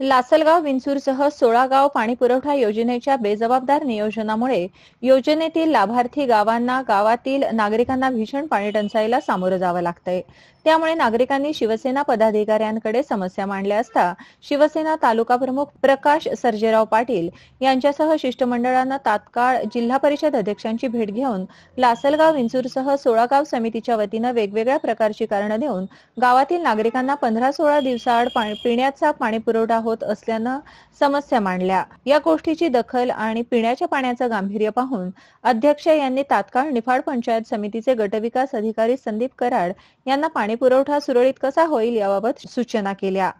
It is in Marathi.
लासलगाव विंचूरसह सोळागाव गाव पाणीपुरवठा योजनेच्या बेजबाबदार नियोजनामुळे योजनेतील लाभार्थी गावांना गावातील नागरिकांना भीषण पाणी टंचाईला सामोरं जावं लागतंय त्यामुळे नागरिकांनी शिवसेना पदाधिकाऱ्यांकडे समस्या मांडल्या असता शिवसेना तालुका प्रमुख प्रकाश सर्जेराव पाटील यांच्यासह शिष्टमंडळानं तात्काळ जिल्हा परिषद अध्यक्षांची भेट घेऊन लासलगाव विंचूरसह सोळा गाव समितीच्या वतीनं वेगवेगळ्या प्रकारची कारणं देऊन गावातील नागरिकांना पंधरा सोळा दिवसाआड पिण्याचा पाणीपुरवठा होत असल्यानं समस्या मांडल्या या गोष्टीची दखल आणि पिण्याच्या पाण्याचं गांभीर्य पाहून अध्यक्ष यांनी तात्काळ निफाड पंचायत समितीचे गटविकास अधिकारी संदीप कराड यांना पाणी पुरवठा सुरळीत कसा होईल याबाबत सूचना केल्या